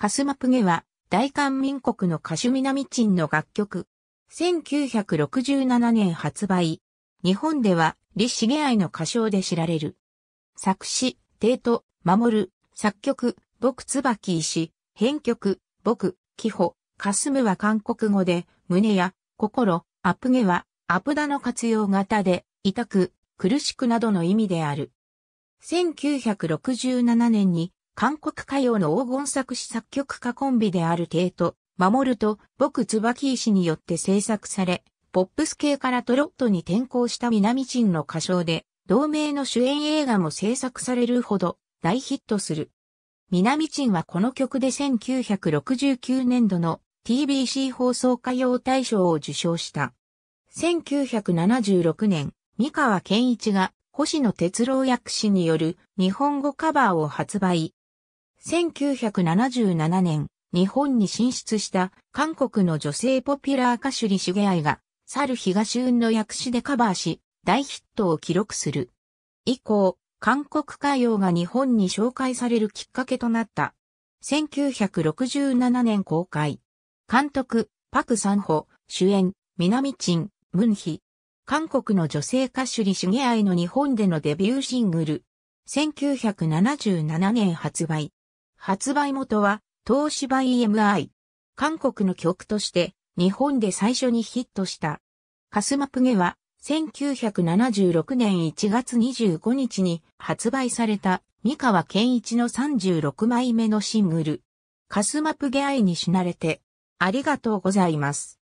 カスマプゲは、大韓民国のカシュミナミチンの楽曲。1967年発売。日本では、李茂愛の歌唱で知られる。作詞、帝都、守る、作曲、僕椿石、編曲、僕、紀穂、カスムは韓国語で、胸や、心、アプゲは、アプダの活用型で、痛く、苦しくなどの意味である。1967年に韓国歌謡の黄金作詞作曲家コンビである帝マ守ると、僕椿石によって制作され、ポップス系からトロットに転向した南人の歌唱で、同名の主演映画も制作されるほど大ヒットする。南鎮はこの曲で1969年度の TBC 放送歌謡大賞を受賞した。1976年、三河健一が星野哲郎訳詞による日本語カバーを発売、1977年、日本に進出した韓国の女性ポピュラー歌手リシュゲアイが、猿東雲の訳詞でカバーし、大ヒットを記録する。以降、韓国歌謡が日本に紹介されるきっかけとなった。1967年公開。監督、パク・サンホ、主演、南鎮、ムンヒ。韓国の女性歌手リシュゲアイの日本でのデビューシングル。1977年発売。発売元は東芝 EMI。韓国の曲として日本で最初にヒットした。カスマプゲは1976年1月25日に発売された三河健一の36枚目のシングル。カスマプゲ愛に死なれてありがとうございます。